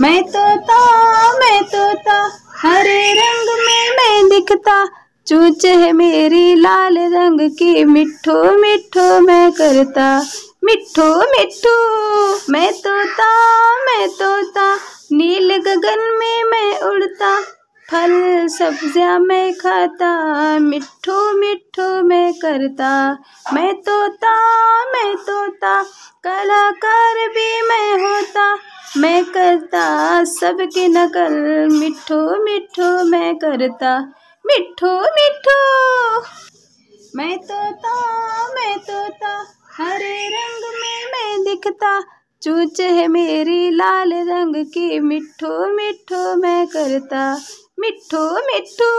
मैं तोता तो, मैं तोता तो, हरे रंग में मैं दिखता चूच है मेरी लाल रंग की मिठू मिठू मैं करता मिठू मिठू मैं तोता तो, मैं तोता नील गगन में मैं उड़ता फल सब्जियां मैं खाता मिठू मिठू मैं करता मैं तोता मैं तोता कलाकार भी मैं मैं करता सबकी नकल मिठो मिठो मैं करता मिठो मिठो मैं तोता मैं तोता हरे रंग में मैं दिखता चूच है मेरी लाल रंग की मिठो मिठो मैं करता मिठो मिठो